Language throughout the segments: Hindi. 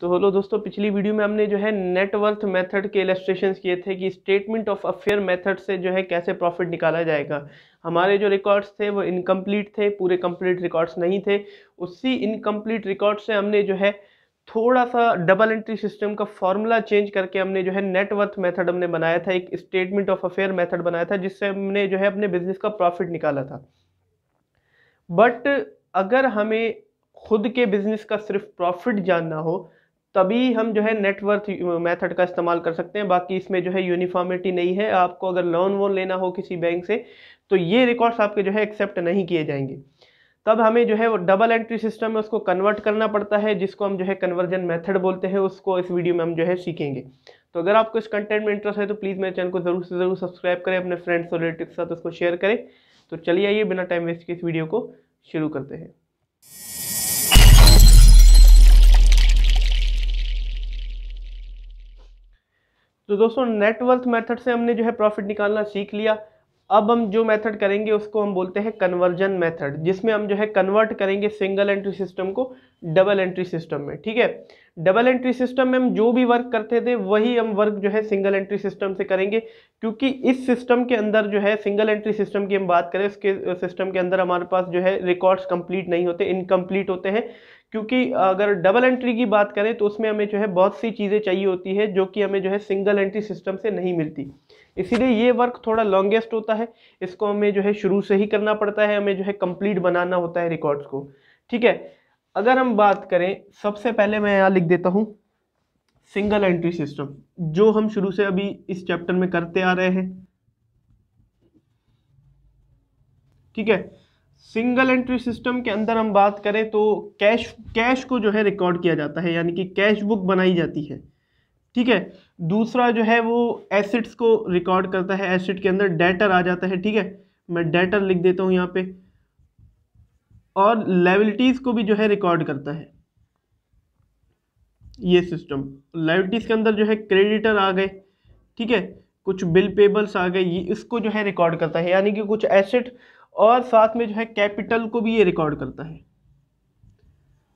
तो हेलो दोस्तों पिछली वीडियो में हमने जो है नेटवर्थ मेथड के इलेस्ट्रेशन किए थे कि स्टेटमेंट ऑफ अफेयर मेथड से जो है कैसे प्रॉफिट निकाला जाएगा हमारे जो रिकॉर्ड्स थे वो इनकम्प्लीट थे पूरे कंप्लीट रिकॉर्ड्स नहीं थे उसी इनकम्प्लीट रिकॉर्ड से हमने जो है थोड़ा सा डबल एंट्री सिस्टम का फॉर्मूला चेंज करके हमने जो है नेटवर्थ मेथड हमने बनाया था एक स्टेटमेंट ऑफ अफेयर मेथड बनाया था जिससे हमने जो है अपने बिजनेस का प्रॉफिट निकाला था बट अगर हमें खुद के बिजनेस का सिर्फ प्रॉफिट जानना हो तभी हम जो है नेटवर्थ मेथड का इस्तेमाल कर सकते हैं बाकी इसमें जो है यूनिफॉर्मिटी नहीं है आपको अगर लोन वोन लेना हो किसी बैंक से तो ये रिकॉर्ड्स आपके जो है एक्सेप्ट नहीं किए जाएंगे तब हमें जो है वो डबल एंट्री सिस्टम में उसको कन्वर्ट करना पड़ता है जिसको हम जो है कन्वर्जन मेथड बोलते हैं उसको इस वीडियो में हम जो है सीखेंगे तो अगर आपको इस कंटेंट में इंटरेस्ट है तो प्लीज़ मेरे चैनल को ज़रूर से ज़रूर सब्सक्राइब करें अपने फ्रेंड्स और रिलेटिव के साथ उसको शेयर करें तो चलिए आइए बिना टाइम वेस्ट के इस वीडियो को शुरू करते हैं तो दोस्तों नेटवर्थ मेथड से हमने जो है प्रॉफिट निकालना सीख लिया अब हम जो मेथड करेंगे उसको हम बोलते हैं कन्वर्जन मेथड जिसमें हम जो है कन्वर्ट करेंगे सिंगल एंट्री सिस्टम को डबल एंट्री सिस्टम में ठीक है डबल एंट्री सिस्टम में हम जो भी वर्क करते थे वही हम वर्क जो है सिंगल एंट्री सिस्टम से करेंगे क्योंकि इस सिस्टम के अंदर जो है सिंगल एंट्री सिस्टम की हम बात करें उसके सिस्टम के अंदर हमारे पास जो है रिकॉर्ड्स कंप्लीट नहीं होते इनकम्प्लीट होते हैं क्योंकि अगर डबल एंट्री की बात करें तो उसमें हमें जो है बहुत सी चीज़ें चाहिए होती है जो कि हमें जो है सिंगल एंट्री सिस्टम से नहीं मिलती इसीलिए ये वर्क थोड़ा लॉन्गेस्ट होता है इसको हमें जो है शुरू से ही करना पड़ता है हमें जो है कंप्लीट बनाना होता है रिकॉर्ड्स को ठीक है अगर हम बात करें सबसे पहले मैं यहाँ लिख देता हूँ सिंगल एंट्री सिस्टम जो हम शुरू से अभी इस चैप्टर में करते आ रहे हैं ठीक है सिंगल एंट्री सिस्टम के अंदर हम बात करें तो कैश कैश को जो है रिकॉर्ड किया जाता है यानी कि कैश बुक बनाई जाती है ठीक है दूसरा जो है वो एसिड्स को रिकॉर्ड करता है एसिड के अंदर डेटर आ जाता है ठीक है मैं डेटर लिख देता हूँ यहाँ पे और लेवलिटीज़ को भी जो है रिकॉर्ड करता है ये सिस्टम लेवलिटीज के अंदर जो है क्रेडिटर आ गए ठीक है कुछ बिल पेबल्स आ गए ये इसको जो है रिकॉर्ड करता है यानी कि कुछ एसेट और साथ में जो है कैपिटल को भी ये रिकॉर्ड करता है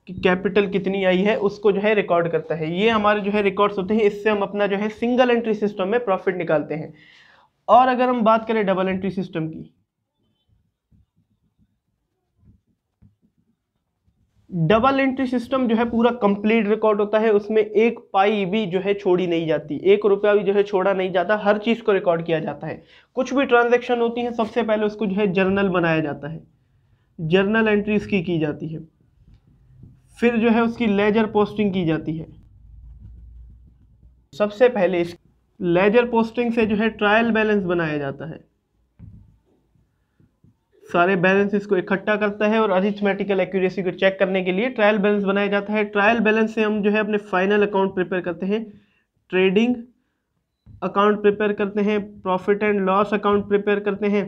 कि कैपिटल कितनी आई है उसको जो है रिकॉर्ड करता है ये हमारे जो है रिकॉर्ड्स होते हैं इससे हम अपना जो है सिंगल एंट्री सिस्टम में प्रॉफिट निकालते हैं और अगर हम बात करें डबल एंट्री सिस्टम की डबल एंट्री सिस्टम जो है पूरा कंप्लीट रिकॉर्ड होता है उसमें एक पाई भी जो है छोड़ी नहीं जाती एक रुपया भी जो है छोड़ा नहीं जाता हर चीज़ को रिकॉर्ड किया जाता है कुछ भी ट्रांजेक्शन होती है सबसे पहले उसको जो है जर्नल बनाया जाता है जर्नल एंट्रीज की की जाती है फिर जो है उसकी लेजर पोस्टिंग की जाती है सबसे पहले इस लेजर पोस्टिंग से जो है ट्रायल बैलेंस बनाया जाता है सारे बैलेंस इसको इकट्ठा करता है और अरिथमेटिकल एक्यूरेसी को चेक करने के लिए ट्रायल बैलेंस बनाया जाता है ट्रायल बैलेंस से हम जो है अपने फाइनल अकाउंट प्रिपेयर करते हैं ट्रेडिंग अकाउंट प्रिपेयर करते हैं profit and loss account prepare करते हैं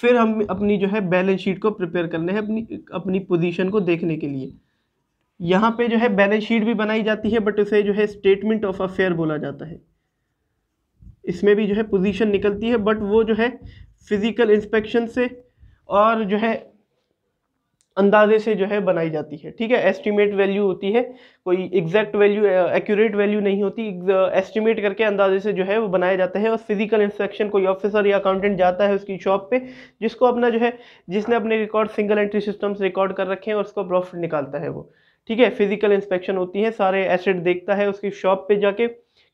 फिर हम अपनी जो है बैलेंस शीट को प्रिपेयर करने हैं अपनी अपनी पोजीशन को देखने के लिए यहाँ पे जो है बैलेंस शीट भी बनाई जाती है बट उसे जो है स्टेटमेंट ऑफ अफेयर बोला जाता है इसमें भी जो है पोजीशन निकलती है बट वो जो है फिज़िकल इंस्पेक्शन से और जो है अंदाजे से जो है बनाई जाती है ठीक है एस्टिमेट वैल्यू होती है कोई एग्जैक्ट वैल्यू एक्यूरेट वैल्यू नहीं होती एस्टिमेट करके अंदाजे से जो है वो बनाया जाता है और फिजिकल इंस्पेक्शन कोई ऑफिसर या अकाउंटेंट जाता है उसकी शॉप पे जिसको अपना जो है जिसने अपने रिकॉर्ड सिंगल एंट्री से रिकॉर्ड कर रखे हैं और उसको प्रॉफिट निकालता है वो ठीक है फिजिकल इंस्पेक्शन होती है सारे एसेट देखता है उसकी शॉप पे जाके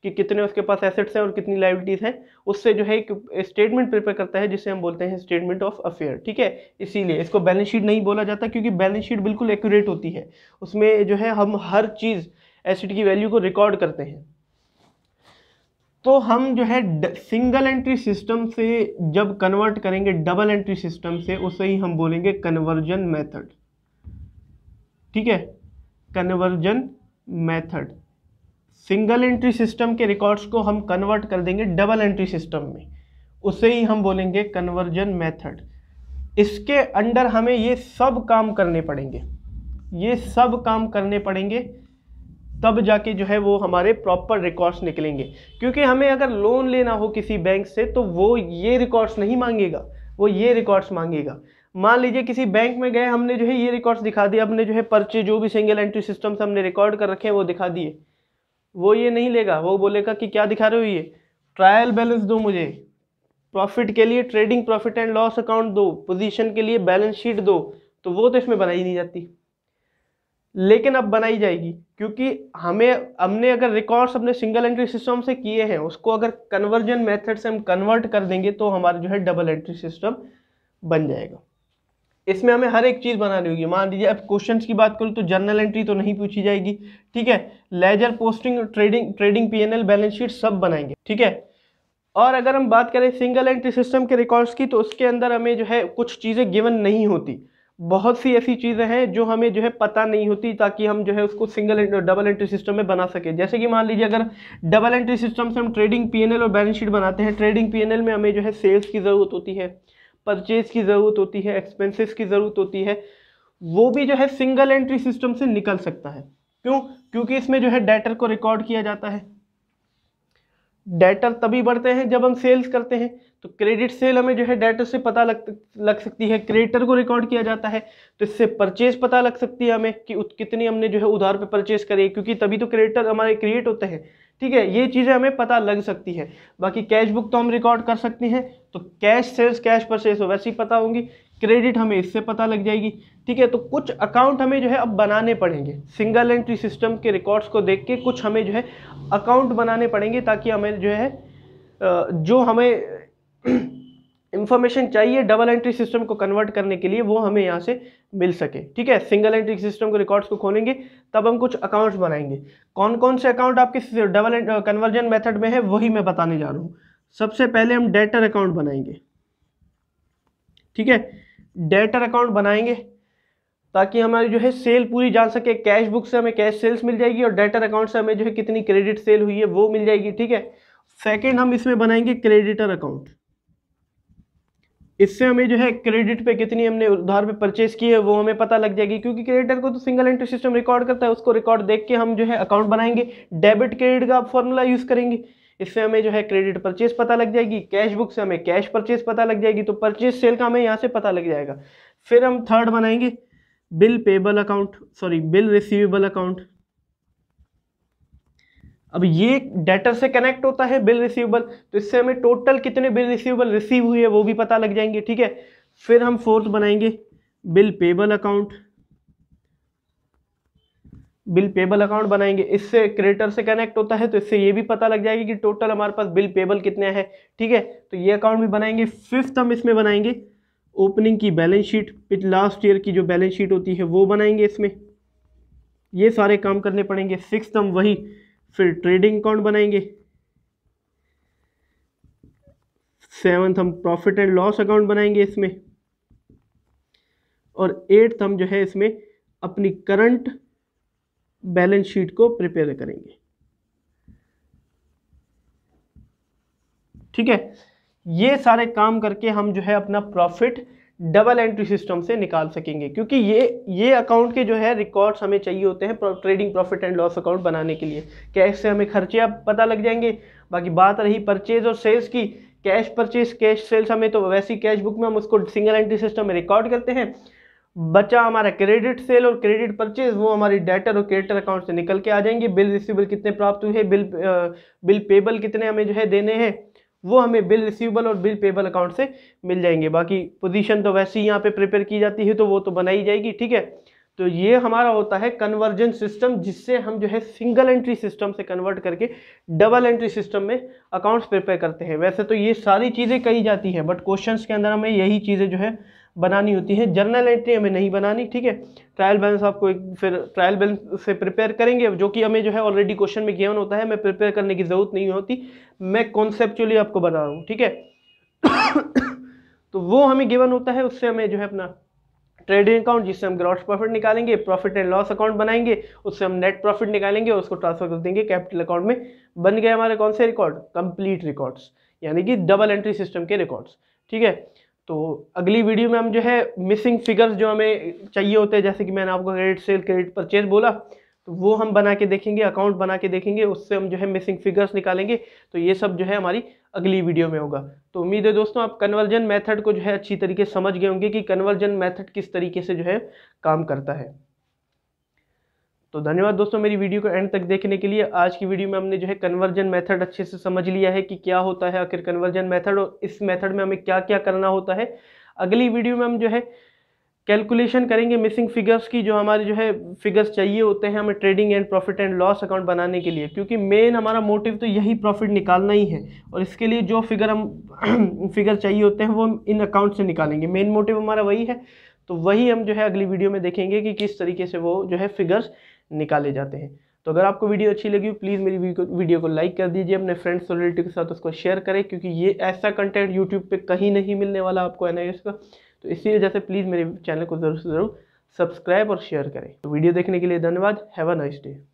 कि कितने उसके पास एसेट्स हैं और कितनी लाइबिलिटीज़ हैं उससे जो है एक स्टेटमेंट प्रिपेयर करता है जिसे हम बोलते हैं स्टेटमेंट ऑफ अफेयर ठीक है इसीलिए इसको बैलेंस शीट नहीं बोला जाता क्योंकि बैलेंस शीट बिल्कुल एक्यूरेट होती है उसमें जो है हम हर चीज़ एसेट की वैल्यू को रिकॉर्ड करते हैं तो हम जो है सिंगल एंट्री सिस्टम से जब कन्वर्ट करेंगे डबल एंट्री सिस्टम से उसे ही हम बोलेंगे कन्वर्जन मेथड ठीक है conversion method single entry system के रिकॉर्ड्स को हम कन्वर्ट कर देंगे डबल एंट्री सिस्टम में उसे ही हम बोलेंगे कन्वर्जन मेथड इसके अंडर हमें ये सब काम करने पड़ेंगे ये सब काम करने पड़ेंगे तब जाके जो है वो हमारे प्रॉपर रिकॉर्ड्स निकलेंगे क्योंकि हमें अगर लोन लेना हो किसी बैंक से तो वो ये रिकॉर्ड्स नहीं मांगेगा वो ये रिकॉर्ड्स मांगेगा मान लीजिए किसी बैंक में गए हमने जो है ये रिकॉर्ड्स दिखा दिए हमने जो है पर्चे जो भी सिंगल एंट्री सिस्टम से हमने रिकॉर्ड कर रखे हैं वो दिखा दिए वो ये नहीं लेगा वो बोलेगा कि क्या दिखा रहे हो ये ट्रायल बैलेंस दो मुझे प्रॉफिट के लिए trading profit and loss account दो पोजीशन के लिए बैलेंस शीट दो तो वो तो इसमें बनाई नहीं जाती लेकिन अब बनाई जाएगी क्योंकि हमें हमने अगर रिकॉर्ड्स अपने सिंगल एंट्री सिस्टम से किए हैं उसको अगर कन्वर्जन मेथड से हम कन्वर्ट कर देंगे तो हमारा जो है डबल एंट्री सिस्टम बन जाएगा इसमें हमें हर एक चीज़ बनानी होगी मान लीजिए अब क्वेश्चन की बात करूँ तो जर्नल एंट्री तो नहीं पूछी जाएगी ठीक है ledger posting trading trading PNL balance sheet सब बनाएंगे ठीक है और अगर हम बात करें सिंगल एंट्री सिस्टम के रिकॉर्ड्स की तो उसके अंदर हमें जो है कुछ चीज़ें गिवन नहीं होती बहुत सी ऐसी चीज़ें हैं जो हमें जो है पता नहीं होती ताकि हम जो है उसको सिंगल डबल एंट्री सिस्टम में बना सके जैसे कि मान लीजिए अगर डबल एंट्री सिस्टम से हम ट्रेडिंग पीएनएल और बैलेंस शीट बनाते हैं ट्रेडिंग पीएनएल में हमें जो है सेल्स की ज़रूरत होती है परचेज की ज़रूरत होती है एक्सपेंसेस की ज़रूरत होती है वो भी जो है सिंगल एंट्री सिस्टम से निकल सकता है क्यों क्योंकि इसमें जो है डेटर को रिकॉर्ड किया जाता है डेटर तभी बढ़ते हैं जब हम सेल्स करते हैं तो क्रेडिट सेल हमें जो है डेटर से पता लग लग सकती है क्रेडिटर को रिकॉर्ड किया जाता है तो इससे परचेज पता लग सकती है हमें कि कितनी हमने जो है उधार पे परचेज करी है क्योंकि तभी तो क्रेडिटर हमारे क्रिएट होते हैं ठीक है ये चीज़ें हमें पता लग सकती है बाकी कैश बुक तो हम रिकॉर्ड कर सकते हैं तो कैश सेल्स कैश सेल्स वैसे ही पता होंगी क्रेडिट हमें इससे पता लग जाएगी ठीक है तो कुछ अकाउंट हमें जो है अब बनाने पड़ेंगे सिंगल एंट्री सिस्टम के रिकॉर्ड्स को देख के कुछ हमें जो है अकाउंट बनाने पड़ेंगे ताकि हमें जो है जो हमें इन्फॉर्मेशन चाहिए डबल एंट्री सिस्टम को कन्वर्ट करने के लिए वो हमें यहाँ से मिल सके ठीक है सिंगल एंट्री सिस्टम को रिकॉर्ड्स को खोलेंगे तब हम कुछ अकाउंट्स बनाएंगे कौन कौन से अकाउंट आपके डबल कन्वर्जन मेथड में है वही मैं बताने जा रहा हूँ सबसे पहले हम डेटर अकाउंट बनाएंगे ठीक है डेटर अकाउंट बनाएंगे ताकि हमारी जो है सेल पूरी जान सके कैश बुक से हमें कैश सेल्स मिल जाएगी और डेटर अकाउंट से हमें जो है कितनी क्रेडिट सेल हुई है वो मिल जाएगी ठीक है सेकेंड हम इसमें बनाएंगे क्रेडिटर अकाउंट इससे हमें जो है क्रेडिट पे कितनी हमने उधार पे परचेज की है वो हमें पता लग जाएगी क्योंकि क्रेडिटर को तो सिंगल एंट्री सिस्टम रिकॉर्ड करता है उसको रिकॉर्ड देख के हम जो है अकाउंट बनाएंगे डेबिट क्रेडिट का आप फॉर्मूला यूज़ करेंगे इससे हमें जो है क्रेडिट परचेज पता लग जाएगी कैश बुक से हमें कैश परचेज पता लग जाएगी तो परचेज सेल का हमें यहाँ से पता लग जाएगा फिर हम थर्ड बनाएंगे bill payable account sorry bill receivable account अब ये डेटर से कनेक्ट होता है बिल रिसीवेबल तो इससे हमें टोटल कितने बिल रिसीवेबल रिसीव हुए वो भी पता लग जाएंगे ठीक है फिर हम फोर्थ बनाएंगे bill payable account bill payable account बनाएंगे इससे क्रेडिटर से कनेक्ट होता है तो इससे ये भी पता लग जाएगी कि टोटल हमारे पास बिल पेबल कितने हैं ठीक है तो ये अकाउंट भी बनाएंगे फिफ्थ हम इसमें बनाएंगे ओपनिंग की बैलेंस शीट पिछले लास्ट ईयर की जो बैलेंस शीट होती है वो बनाएंगे इसमें ये सारे काम करने पड़ेंगे सिक्स हम वही फिर ट्रेडिंग अकाउंट बनाएंगे सेवन्थ हम प्रॉफिट एंड लॉस अकाउंट बनाएंगे इसमें और एट्थ हम जो है इसमें अपनी करंट बैलेंस शीट को प्रिपेयर करेंगे ठीक है ये सारे काम करके हम जो है अपना प्रॉफिट डबल एंट्री सिस्टम से निकाल सकेंगे क्योंकि ये ये अकाउंट के जो है रिकॉर्ड्स हमें चाहिए होते हैं trading profit and loss account बनाने के लिए कैश से हमें खर्चे अब पता लग जाएंगे बाकी बात रही परचेज और सेल्स की कैश परचेज कैश सेल्स हमें तो वैसी कैश बुक में हम उसको सिंगल एंट्री सिस्टम में रिकॉर्ड करते हैं बचा हमारा क्रेडिट सेल और क्रेडिट परचेज वो हमारी डेटर और क्रेडिटर अकाउंट से निकल के आ जाएंगे बिल रिसीवेबल कितने प्राप्त हुए बिल बिल पेबल कितने हमें जो है देने हैं वो हमें बिल रिसीवेबल और बिल पेबल अकाउंट से मिल जाएंगे बाकी पोजीशन तो वैसे ही यहाँ पे प्रिपेयर की जाती है तो वो तो बनाई जाएगी ठीक है तो ये हमारा होता है कन्वर्जन सिस्टम जिससे हम जो है सिंगल एंट्री सिस्टम से कन्वर्ट करके डबल एंट्री सिस्टम में अकाउंट्स प्रिपेयर करते हैं वैसे तो ये सारी चीज़ें कही जाती हैं बट क्वेश्चन के अंदर हमें यही चीज़ें जो है बनानी होती है जर्नल एंट्री हमें नहीं बनानी ठीक है ट्रायल बैलेंस आपको एक फिर ट्रायल बैलेंस से प्रिपेयर करेंगे जो कि हमें जो है ऑलरेडी क्वेश्चन में गिवन होता है हमें प्रिपेयर करने की ज़रूरत नहीं होती मैं कॉन्सेप्चुअली आपको बना रहा हूँ ठीक है तो वो हमें गिवन होता है उससे हमें जो है अपना ट्रेडिंग अकाउंट जिससे हम ग्रॉस प्रॉफिट निकालेंगे प्रॉफिट एंड लॉस अकाउंट बनाएंगे उससे हम नेट प्रॉफिट निकालेंगे और उसको ट्रांसफर कर देंगे कैपिटल अकाउंट में बन गए हमारे कौन से रिकॉर्ड कंप्लीट रिकॉर्ड्स यानी कि डबल एंट्री सिस्टम के रिकॉर्ड्स ठीक है तो अगली वीडियो में हम जो है मिसिंग फिगर्स जो हमें चाहिए होते हैं जैसे कि मैंने आपको क्रेडिट सेल क्रेडिट परचेज बोला तो वो हम बना के देखेंगे अकाउंट बना के देखेंगे उससे हम जो है मिसिंग फिगर्स निकालेंगे तो ये सब जो है हमारी अगली वीडियो में होगा तो उम्मीद है दोस्तों आप कन्वर्जन मेथड को जो है अच्छी तरीके से समझ गए होंगे कि कन्वर्जन मेथड किस तरीके से जो है काम करता है तो धन्यवाद दोस्तों मेरी वीडियो को एंड तक देखने के लिए आज की वीडियो में हमने जो है कन्वर्जन मेथड अच्छे से समझ लिया है कि क्या होता है आखिर कन्वर्जन मेथड और इस मेथड में हमें क्या क्या करना होता है अगली वीडियो में हम जो है कैलकुलेशन करेंगे मिसिंग फिगर्स की जो हमारे जो है फिगर्स चाहिए होते हैं हमें trading and profit and loss account बनाने के लिए क्योंकि मेन हमारा मोटिव तो यही प्रॉफिट निकालना ही है और इसके लिए जो फिगर हम फिगर चाहिए होते हैं वो हम इन अकाउंट से निकालेंगे मेन मोटिव हमारा वही है तो वही हम जो है अगली वीडियो में देखेंगे कि किस तरीके से वो जो है फिगर्स निकाले जाते हैं तो अगर आपको वीडियो अच्छी लगी हो प्लीज़ मेरी वीडियो को लाइक कर दीजिए अपने फ्रेंड्स और रिलेटिव के साथ उसको शेयर करें क्योंकि ये ऐसा कंटेंट यूट्यूब पे कहीं नहीं मिलने वाला आपको एन का तो इसी वजह से प्लीज़ मेरे चैनल को ज़रूर से ज़रूर सब्सक्राइब और शेयर करें तो वीडियो देखने के लिए धन्यवाद हैव अ नाइस डे